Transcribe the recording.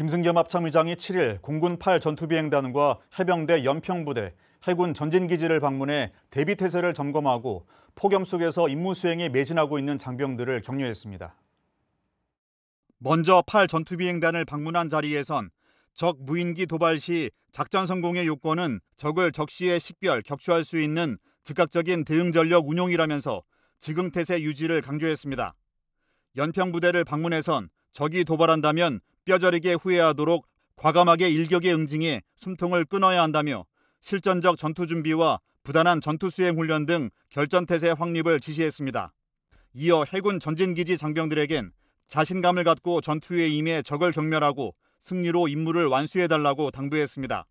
김승겸 합참의장이 7일 공군 8 전투비행단과 해병대 연평부대, 해군 전진기지를 방문해 대비태세를 점검하고 폭염 속에서 임무 수행에 매진하고 있는 장병들을 격려했습니다. 먼저 8 전투비행단을 방문한 자리에선 적 무인기 도발 시 작전 성공의 요건은 적을 적시에 식별, 격추할 수 있는 즉각적인 대응 전력 운용이라면서 지금 태세 유지를 강조했습니다. 연평 부대를 방문해선 적이 도발한다면 뼈저리게 후회하도록 과감하게 일격의응징에 숨통을 끊어야 한다며 실전적 전투 준비와 부단한 전투 수행 훈련 등 결전 태세 확립을 지시했습니다. 이어 해군 전진기지 장병들에겐 자신감을 갖고 전투에 임해 적을 경멸하고 승리로 임무를 완수해달라고 당부했습니다.